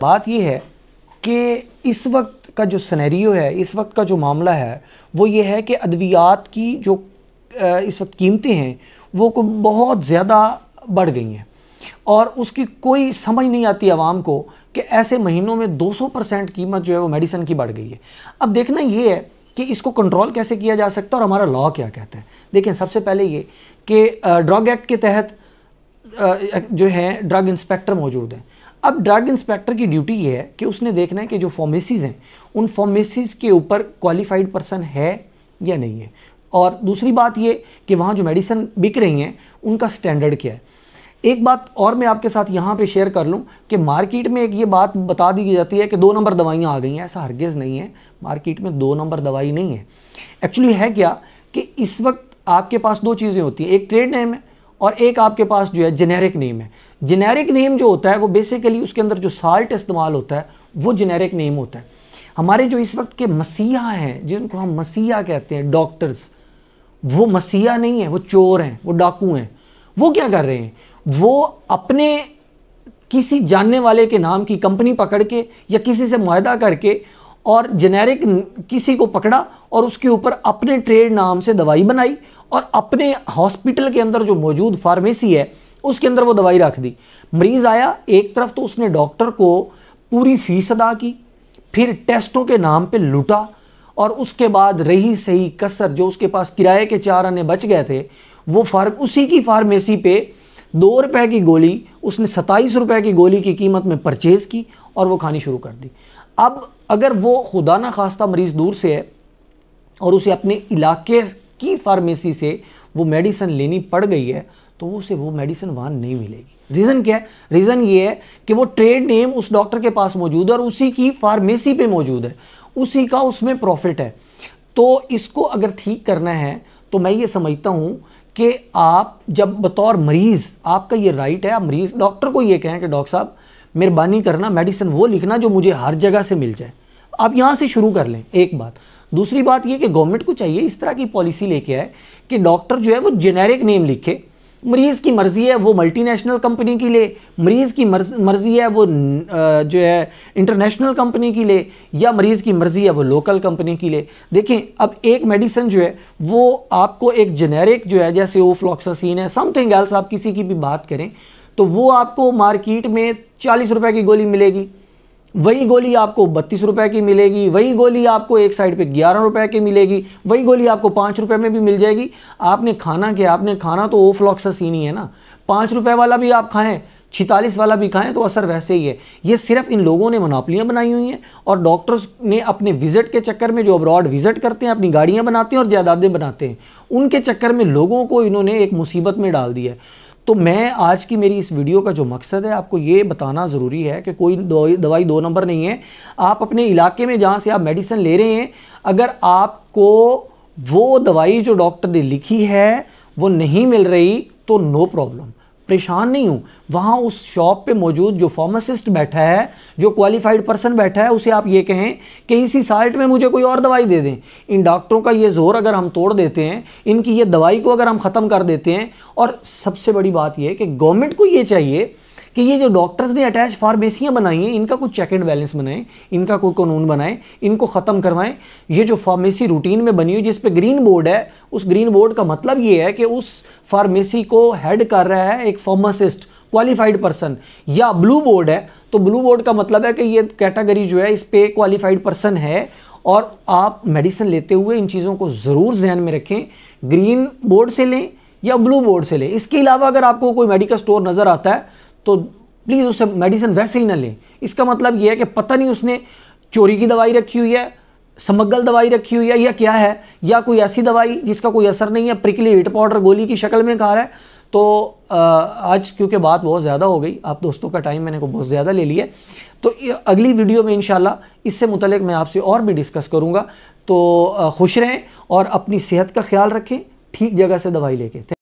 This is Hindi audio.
बात यह है कि इस वक्त का जो सनेरियो है इस वक्त का जो मामला है वो ये है कि अद्वियात की जो इस वक्त कीमतें हैं वो को बहुत ज़्यादा बढ़ गई हैं और उसकी कोई समझ नहीं आती आवाम को कि ऐसे महीनों में 200 परसेंट कीमत जो है वो मेडिसिन की बढ़ गई है अब देखना ये है कि इसको कंट्रोल कैसे किया जा सकता है और हमारा लॉ क्या कहता है देखें सबसे पहले ये कि ड्रग एक्ट के तहत जो है ड्रग इंस्पेक्टर मौजूद हैं अब ड्रग इंस्पेक्टर की ड्यूटी ये है कि उसने देखना है कि जो फॉर्मेसीज हैं उन फॉर्मेसीज के ऊपर क्वालिफाइड पर्सन है या नहीं है और दूसरी बात ये कि वहाँ जो मेडिसन बिक रही हैं उनका स्टैंडर्ड क्या है एक बात और मैं आपके साथ यहाँ पे शेयर कर लूँ कि मार्केट में एक ये बात बता दी जाती है कि दो नंबर दवाइयाँ आ गई हैं ऐसा हरगेज नहीं है मार्केट में दो नंबर दवाई नहीं है एक्चुअली है क्या कि इस वक्त आपके पास दो चीज़ें होती हैं एक ट्रेड नेम है और एक आपके पास जो है जेनेरिक नेम है जेनेरिक नेम जो होता है वो बेसिकली उसके अंदर जो साल्ट इस्तेमाल होता है वो जेनेरिक नेम होता है हमारे जो इस वक्त के मसीहा हैं जिनको हम मसीहा कहते हैं डॉक्टर्स वो मसीहा नहीं है वो चोर हैं वो डाकू हैं वो क्या कर रहे हैं वो अपने किसी जानने वाले के नाम की कंपनी पकड़ के या किसी से मुहिदा करके और जेनेरिक किसी को पकड़ा और उसके ऊपर अपने ट्रेड नाम से दवाई बनाई और अपने हॉस्पिटल के अंदर जो मौजूद फार्मेसी है उसके अंदर वो दवाई रख दी मरीज़ आया एक तरफ तो उसने डॉक्टर को पूरी फीस अदा की फिर टेस्टों के नाम पे लूटा और उसके बाद रही सही कसर जो उसके पास किराए के चार आने बच गए थे वो फार उसी की फार्मेसी पे दो रुपए की गोली उसने सत्ताईस रुपए की गोली की कीमत में परचेज़ की और वो खानी शुरू कर दी अब अगर वो खुदा ना खास्ता मरीज़ दूर से है और उसे अपने इलाके की फार्मेसी से वो मेडिसन लेनी पड़ गई है तो उसे वो मेडिसिन वहां नहीं मिलेगी रीज़न क्या है रीज़न ये है कि वो ट्रेड नेम उस डॉक्टर के पास मौजूद है और उसी की फार्मेसी पे मौजूद है उसी का उसमें प्रॉफिट है तो इसको अगर ठीक करना है तो मैं ये समझता हूं कि आप जब बतौर मरीज़ आपका ये राइट है आप मरीज़ डॉक्टर को ये कहें कि डॉक्टर साहब मेहरबानी करना मेडिसिन वो लिखना जो मुझे हर जगह से मिल जाए आप यहां से शुरू कर लें एक बात दूसरी बात यह कि गवर्नमेंट को चाहिए इस तरह की पॉलिसी लेके आए कि डॉक्टर जो है वो जेनेरिक नेम लिखे मरीज़ की मर्ज़ी है वो मल्टीनेशनल कंपनी की ले मरीज़ की मर्ज़ी है वो जो है इंटरनेशनल कंपनी की ले या मरीज़ की मर्ज़ी है वो लोकल कंपनी की ले देखें अब एक मेडिसिन जो है वो आपको एक जेनेरिक जो है जैसे वो फ्लॉक्सासीन है समथिंग एल्स आप किसी की भी बात करें तो वो आपको मार्केट में चालीस रुपए की गोली मिलेगी वही गोली आपको बत्तीस रुपए की मिलेगी वही गोली आपको एक साइड पे ग्यारह रुपए की मिलेगी वही गोली आपको पाँच रुपए में भी मिल जाएगी आपने खाना क्या आपने खाना तो ओफ्लॉक्सासीन ही है ना पाँच रुपए वाला भी आप खाएं छितालीस वाला भी खाएं तो असर वैसे ही है ये सिर्फ इन लोगों ने मनापलियाँ बनाई हुई हैं और डॉक्टर्स ने अपने विजिट के चक्कर में जो अब्रॉड विजिट करते हैं अपनी गाड़ियाँ बनाते हैं और जायदादें बनाते हैं उनके चक्कर में लोगों को इन्होंने एक मुसीबत में डाल दिया है तो मैं आज की मेरी इस वीडियो का जो मकसद है आपको ये बताना ज़रूरी है कि कोई दवाई दो नंबर नहीं है आप अपने इलाके में जहाँ से आप मेडिसिन ले रहे हैं अगर आपको वो दवाई जो डॉक्टर ने लिखी है वो नहीं मिल रही तो नो प्रॉब्लम परेशान नहीं हूँ वहाँ उस शॉप पे मौजूद जो फार्मासिस्ट बैठा है जो क्वालिफाइड पर्सन बैठा है उसे आप ये कहें कि इसी साल्ट में मुझे कोई और दवाई दे दें इन डॉक्टरों का ये जोर अगर हम तोड़ देते हैं इनकी ये दवाई को अगर हम ख़त्म कर देते हैं और सबसे बड़ी बात यह कि गवर्नमेंट को ये चाहिए कि ये जो डॉक्टर्स ने अटैच फार्मेसियाँ बनाई हैं इनका कुछ चेक एंड बैलेंस बनाएं इनका कोई कानून बनाएं इनको ख़त्म करवाएं ये जो फार्मेसी रूटीन में बनी हुई जिस पे ग्रीन बोर्ड है उस ग्रीन बोर्ड का मतलब ये है कि उस फार्मेसी को हेड कर रहा है एक फार्मासिस्ट क्वालिफाइड पर्सन या ब्लू बोर्ड है तो ब्लू बोर्ड का मतलब है कि ये कैटेगरी जो है इस पर क्वालिफाइड पर्सन है और आप मेडिसिन लेते हुए इन चीज़ों को ज़रूर जहन में रखें ग्रीन बोर्ड से लें या ब्लू बोर्ड से लें इसके अलावा अगर आपको कोई मेडिकल स्टोर नज़र आता है तो प्लीज़ उसे मेडिसिन वैसे ही ना लें इसका मतलब यह है कि पता नहीं उसने चोरी की दवाई रखी हुई है समगल दवाई रखी हुई है या क्या है या कोई ऐसी दवाई जिसका कोई असर नहीं है प्रिकली हिट पाउडर गोली की शक्ल में खा रहा है तो आज क्योंकि बात बहुत ज़्यादा हो गई आप दोस्तों का टाइम मैंने को बहुत ज़्यादा ले लिया तो अगली वीडियो में इनशाला इससे मुतलक मैं आपसे और भी डिस्कस करूँगा तो खुश रहें और अपनी सेहत का ख्याल रखें ठीक जगह से दवाई लेके